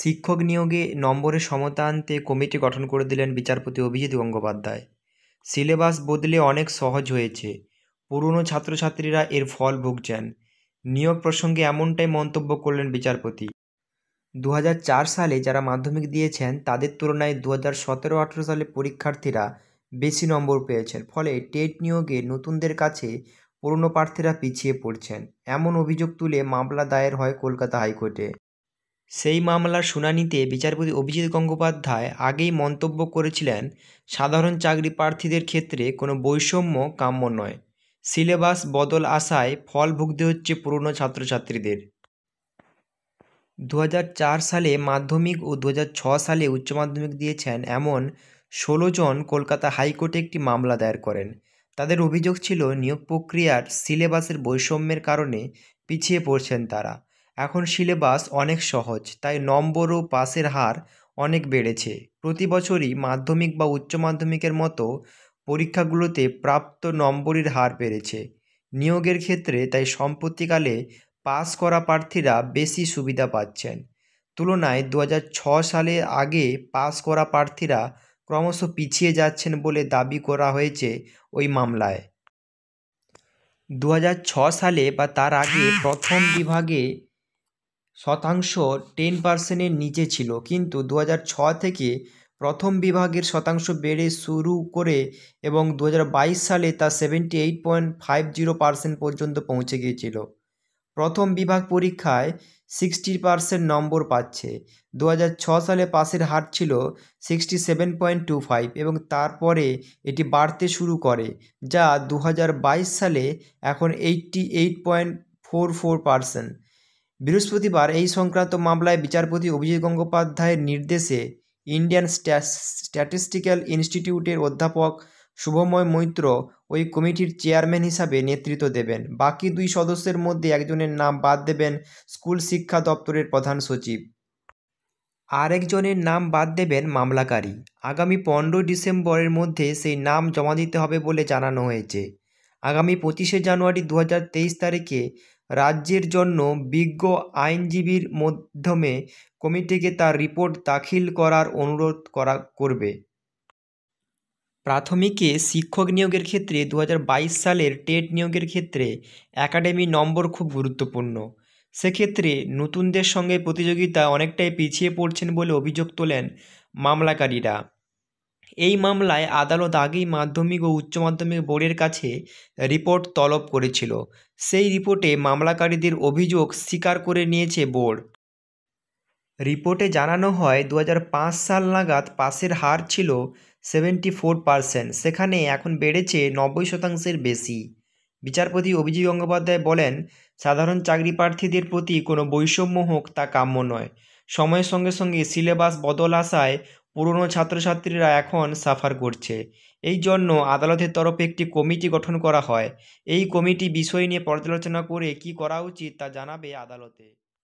শিক্ষক নিয়োগে নম্বরে সমতা আনতে কমিটি গঠন করে দিলেন বিচারপতি অভিজিৎ গঙ্গোপাধ্যায় সিলেবাস বদলে অনেক সহজ হয়েছে পুরনো ছাত্রছাত্রীরা এর ফল ভুগছেন নিয়োগ প্রসঙ্গে এমনটাই মন্তব্য করলেন বিচারপতি দু সালে যারা মাধ্যমিক দিয়েছেন তাদের তুলনায় দু হাজার সতেরো আঠেরো সালে পরীক্ষার্থীরা বেশি নম্বর পেয়েছেন ফলে টেট নিয়োগে নতুনদের কাছে পুরনো প্রার্থীরা পিছিয়ে পড়ছেন এমন অভিযোগ তুলে মামলা দায়ের হয় কলকাতা হাইকোর্টে সেই মামলার শুনানিতে বিচারপতি অভিজিৎ গঙ্গোপাধ্যায় আগেই মন্তব্য করেছিলেন সাধারণ চাকরি প্রার্থীদের ক্ষেত্রে কোনো বৈষম্য কাম্য নয় সিলেবাস বদল আসায় ফল ভুগতে হচ্ছে পুরনো ছাত্রছাত্রীদের দু সালে মাধ্যমিক ও দু সালে উচ্চ মাধ্যমিক দিয়েছেন এমন ষোলো জন কলকাতা হাইকোর্টে একটি মামলা দায়ের করেন তাদের অভিযোগ ছিল নিয়োগ প্রক্রিয়ার সিলেবাসের বৈষম্যের কারণে পিছিয়ে পড়ছেন তারা এখন সিলেবাস অনেক সহজ তাই নম্বর ও পাসের হার অনেক বেড়েছে প্রতি বছরই মাধ্যমিক বা উচ্চ মাধ্যমিকের মতো পরীক্ষাগুলোতে প্রাপ্ত নম্বরের হার বেড়েছে নিয়োগের ক্ষেত্রে তাই সম্প্রতিকালে পাস করা প্রার্থীরা বেশি সুবিধা পাচ্ছেন তুলনায় দু সালে আগে পাস করা প্রার্থীরা ক্রমশ পিছিয়ে যাচ্ছেন বলে দাবি করা হয়েছে ওই মামলায় দু সালে বা তার আগে প্রথম বিভাগে শতাংশ টেন পার্সেন্টের নিচে ছিল কিন্তু দু থেকে প্রথম বিভাগের শতাংশ বেড়ে শুরু করে এবং দু সালে তা seventy eight point five zero percent পর্যন্ত পৌঁছে গিয়েছিল প্রথম বিভাগ পরীক্ষায় সিক্সটি পার্সেন্ট নম্বর পাচ্ছে দু সালে পাশের হার ছিল sixty seven point two five এবং তারপরে এটি বাড়তে শুরু করে যা দু সালে এখন eighty eight point four four percent বৃহস্পতিবার এই সংক্রান্ত মামলায় বিচারপতি অভিজিৎ গঙ্গোপাধ্যায়ের নির্দেশে ইন্ডিয়ান স্ট্যাটিস্টিক্যাল ইনস্টিটিউটের অধ্যাপক শুভময় মৈত্র ওই কমিটির চেয়ারম্যান হিসাবে নেতৃত্ব দেবেন বাকি দুই সদস্যের মধ্যে একজনের নাম বাদ দেবেন স্কুল শিক্ষা দপ্তরের প্রধান সচিব আরেকজনের নাম বাদ দেবেন মামলাকারী আগামী পনেরো ডিসেম্বরের মধ্যে সেই নাম জমা দিতে হবে বলে জানানো হয়েছে আগামী পঁচিশে জানুয়ারি দু তারিখে রাজ্যের জন্য বিজ্ঞ আইনজীবীর মাধ্যমে কমিটিকে তার রিপোর্ট দাখিল করার অনুরোধ করা করবে প্রাথমিকে শিক্ষক নিয়োগের ক্ষেত্রে দু সালের টেট নিয়োগের ক্ষেত্রে একাডেমি নম্বর খুব গুরুত্বপূর্ণ সেক্ষেত্রে নতুনদের সঙ্গে প্রতিযোগিতা অনেকটাই পিছিয়ে পড়ছেন বলে অভিযোগ তোলেন মামলাকারীরা এই মামলায় আদালত আগেই মাধ্যমিক ও উচ্চ মাধ্যমিক বোর্ডের কাছে রিপোর্ট তলব করেছিল সেই রিপোর্টে মামলাকারীদের অভিযোগ স্বীকার করে নিয়েছে বোর্ড রিপোর্টে জানানো হয় দু সাল নাগাদ পাসের হার ছিল সেভেন্টি ফোর পারসেন্ট সেখানে এখন বেড়েছে নব্বই শতাংশের বেশি বিচারপতি অভিজিৎ গঙ্গোপাধ্যায় বলেন সাধারণ চাকরি প্রার্থীদের প্রতি কোনো বৈষম্য হোক তা কাম্য নয় সময়ের সঙ্গে সঙ্গে সিলেবাস বদল আসায় পুরনো ছাত্রছাত্রীরা এখন সাফার করছে এই জন্য আদালতের তরফে একটি কমিটি গঠন করা হয় এই কমিটি বিষয় নিয়ে পর্যালোচনা করে কী করা উচিত তা জানাবে আদালতে